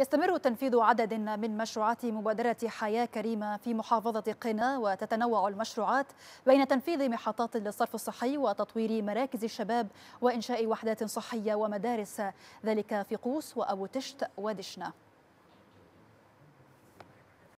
يستمر تنفيذ عدد من مشروعات مبادرة حياة كريمة في محافظة قنا وتتنوع المشروعات بين تنفيذ محطات للصرف الصحي وتطوير مراكز الشباب وإنشاء وحدات صحية ومدارس ذلك في قوس وأبو تشت ودشنة